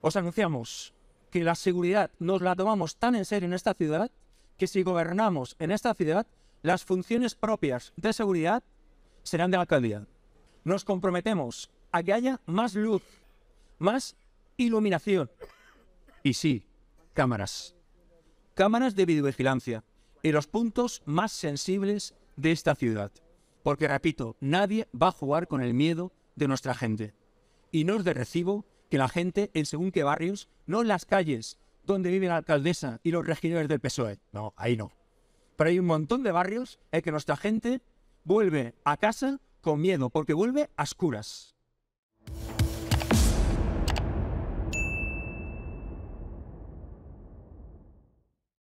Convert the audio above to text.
Os anunciamos que la seguridad nos la tomamos tan en serio en esta ciudad que si gobernamos en esta ciudad, las funciones propias de seguridad serán de la alcaldía. Nos comprometemos a que haya más luz, más iluminación. Y sí, cámaras. Cámaras de videovigilancia en los puntos más sensibles de esta ciudad. Porque, repito, nadie va a jugar con el miedo de nuestra gente. Y no es de recibo que la gente, en según qué barrios, no en las calles donde vive la alcaldesa y los regidores del PSOE, no, ahí no. Pero hay un montón de barrios en que nuestra gente vuelve a casa con miedo, porque vuelve a oscuras.